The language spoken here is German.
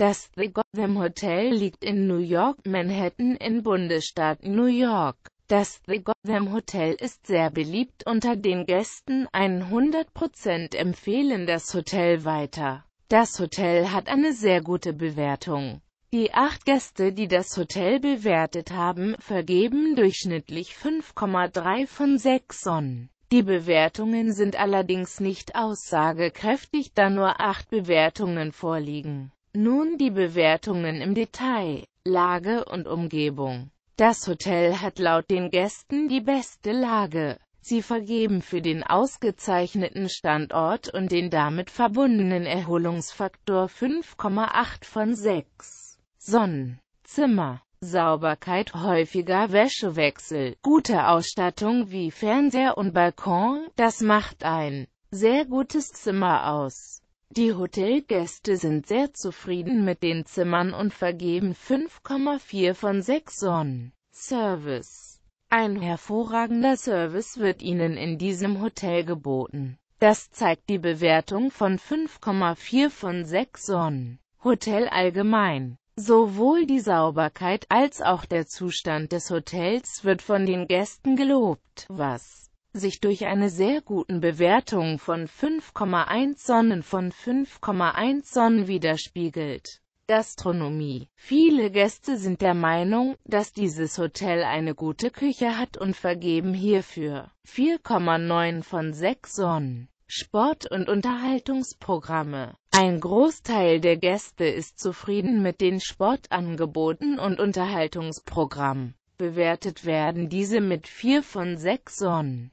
Das The Gotham Hotel liegt in New York, Manhattan in Bundesstaat New York. Das The Gotham Hotel ist sehr beliebt unter den Gästen, 100% empfehlen das Hotel weiter. Das Hotel hat eine sehr gute Bewertung. Die acht Gäste, die das Hotel bewertet haben, vergeben durchschnittlich 5,3 von 6 Sonnen. Die Bewertungen sind allerdings nicht aussagekräftig, da nur acht Bewertungen vorliegen. Nun die Bewertungen im Detail, Lage und Umgebung. Das Hotel hat laut den Gästen die beste Lage. Sie vergeben für den ausgezeichneten Standort und den damit verbundenen Erholungsfaktor 5,8 von 6. Sonnen, Zimmer, Sauberkeit, häufiger Wäschewechsel, gute Ausstattung wie Fernseher und Balkon, das macht ein sehr gutes Zimmer aus. Die Hotelgäste sind sehr zufrieden mit den Zimmern und vergeben 5,4 von 6 Sonnen. Service Ein hervorragender Service wird Ihnen in diesem Hotel geboten. Das zeigt die Bewertung von 5,4 von 6 Sonnen. Hotel allgemein Sowohl die Sauberkeit als auch der Zustand des Hotels wird von den Gästen gelobt, was sich durch eine sehr guten Bewertung von 5,1 Sonnen von 5,1 Sonnen widerspiegelt. Gastronomie. Viele Gäste sind der Meinung, dass dieses Hotel eine gute Küche hat und vergeben hierfür 4,9 von 6 Sonnen. Sport- und Unterhaltungsprogramme. Ein Großteil der Gäste ist zufrieden mit den Sportangeboten und Unterhaltungsprogrammen. Bewertet werden diese mit 4 von 6 Sonnen.